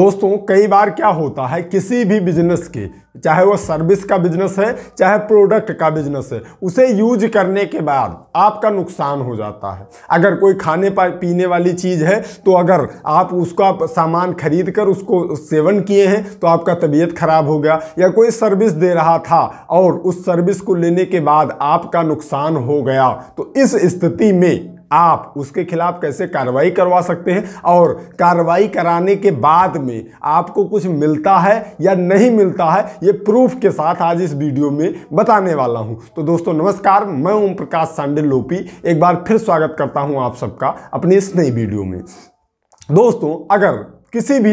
दोस्तों कई बार क्या होता है किसी भी बिजनेस के चाहे वो सर्विस का बिजनेस है चाहे प्रोडक्ट का बिजनेस है उसे यूज करने के बाद आपका नुकसान हो जाता है अगर कोई खाने पर पीने वाली चीज़ है तो अगर आप उसका सामान खरीद कर उसको सेवन किए हैं तो आपका तबीयत खराब हो गया या कोई सर्विस दे रहा था और उस सर्विस को लेने के बाद आपका नुकसान हो गया तो इस स्थिति में आप उसके खिलाफ कैसे कार्रवाई करवा सकते हैं और कार्रवाई कराने के बाद में आपको कुछ मिलता है या नहीं मिलता है ये प्रूफ के साथ आज इस वीडियो में बताने वाला हूं तो दोस्तों नमस्कार मैं ओम प्रकाश सांडे लोपी एक बार फिर स्वागत करता हूं आप सबका अपनी इस नई वीडियो में दोस्तों अगर किसी भी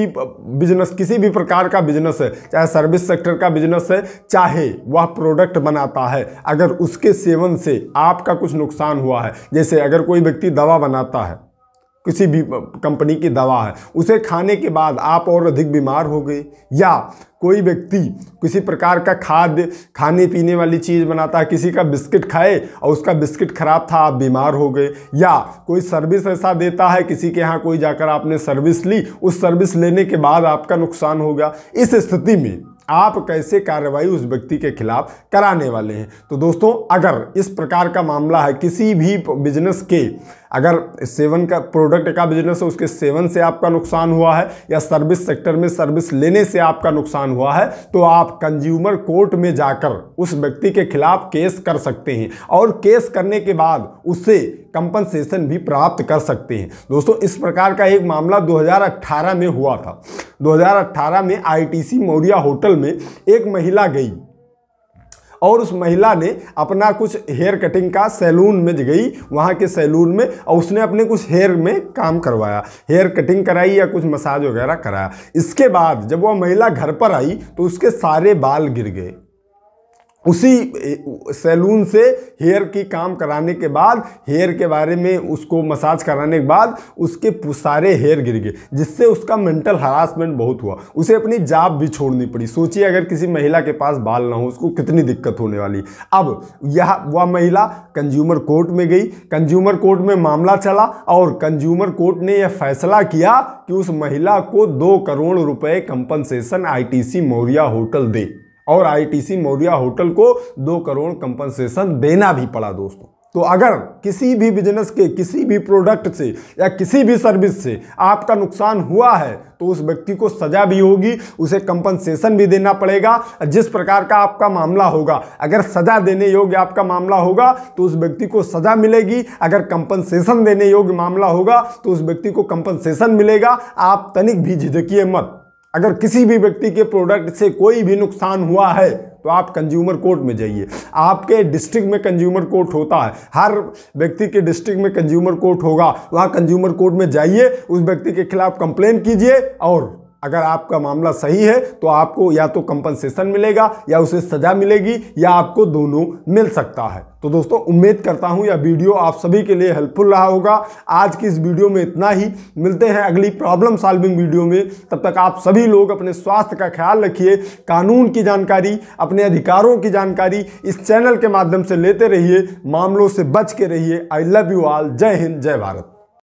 बिजनेस किसी भी प्रकार का बिजनेस है चाहे सर्विस सेक्टर का बिजनेस है चाहे वह प्रोडक्ट बनाता है अगर उसके सेवन से आपका कुछ नुकसान हुआ है जैसे अगर कोई व्यक्ति दवा बनाता है किसी भी कंपनी की दवा है उसे खाने के बाद आप और अधिक बीमार हो गए या कोई व्यक्ति किसी प्रकार का खाद्य खाने पीने वाली चीज़ बनाता है किसी का बिस्किट खाए और उसका बिस्किट खराब था आप बीमार हो गए या कोई सर्विस ऐसा देता है किसी के यहाँ कोई जाकर आपने सर्विस ली उस सर्विस लेने के बाद आपका नुकसान होगा इस स्थिति में आप कैसे कार्रवाई उस व्यक्ति के खिलाफ कराने वाले हैं तो दोस्तों अगर इस प्रकार का मामला है किसी भी बिजनेस के अगर सेवन का प्रोडक्ट का बिजनेस है उसके सेवन से आपका नुकसान हुआ है या सर्विस सेक्टर में सर्विस लेने से आपका नुकसान हुआ है तो आप कंज्यूमर कोर्ट में जाकर उस व्यक्ति के खिलाफ केस कर सकते हैं और केस करने के बाद उसे कंपनसेशन भी प्राप्त कर सकते हैं दोस्तों इस प्रकार का एक मामला 2018 में हुआ था 2018 में आईटीसी मौर्या होटल में एक महिला गई और उस महिला ने अपना कुछ हेयर कटिंग का सैलून में गई वहाँ के सैलून में और उसने अपने कुछ हेयर में काम करवाया हेयर कटिंग कराई या कुछ मसाज वगैरह कराया इसके बाद जब वह महिला घर पर आई तो उसके सारे बाल गिर गए उसी सैलून से हेयर की काम कराने के बाद हेयर के बारे में उसको मसाज कराने के बाद उसके सारे हेयर गिर गए जिससे उसका मेंटल हरासमेंट बहुत हुआ उसे अपनी जाब भी छोड़नी पड़ी सोचिए अगर किसी महिला के पास बाल ना हो उसको कितनी दिक्कत होने वाली अब यह वह महिला कंज्यूमर कोर्ट में गई कंज्यूमर कोर्ट में मामला चला और कंज्यूमर कोर्ट ने यह फैसला किया कि उस महिला को दो करोड़ रुपये कंपनसेशन आई मौर्या होटल दे और आईटीसी मौर्या होटल को दो करोड़ कंपनसेशन देना भी पड़ा दोस्तों तो अगर किसी भी बिजनेस के किसी भी प्रोडक्ट से या किसी भी सर्विस से आपका नुकसान हुआ है तो उस व्यक्ति को सजा भी होगी उसे कंपनसेशन भी देना पड़ेगा जिस प्रकार का आपका मामला होगा अगर सजा देने योग्य आपका मामला होगा तो उस व्यक्ति को सजा मिलेगी अगर कंपनसेशन देने योग्य मामला होगा तो उस व्यक्ति को कंपनसेशन मिलेगा आप तनिक भी झिझकी मत अगर किसी भी व्यक्ति के प्रोडक्ट से कोई भी नुकसान हुआ है तो आप कंज्यूमर कोर्ट में जाइए आपके डिस्ट्रिक्ट में कंज्यूमर कोर्ट होता है हर व्यक्ति के डिस्ट्रिक्ट में कंज्यूमर कोर्ट होगा वहाँ कंज्यूमर कोर्ट में जाइए उस व्यक्ति के खिलाफ कंप्लेन कीजिए और अगर आपका मामला सही है तो आपको या तो कंपनसेशन मिलेगा या उसे सजा मिलेगी या आपको दोनों मिल सकता है तो दोस्तों उम्मीद करता हूं यह वीडियो आप सभी के लिए हेल्पफुल रहा होगा आज की इस वीडियो में इतना ही मिलते हैं अगली प्रॉब्लम सॉल्विंग वीडियो में तब तक आप सभी लोग अपने स्वास्थ्य का ख्याल रखिए कानून की जानकारी अपने अधिकारों की जानकारी इस चैनल के माध्यम से लेते रहिए मामलों से बच के रहिए आई लव यू ऑल जय हिंद जय भारत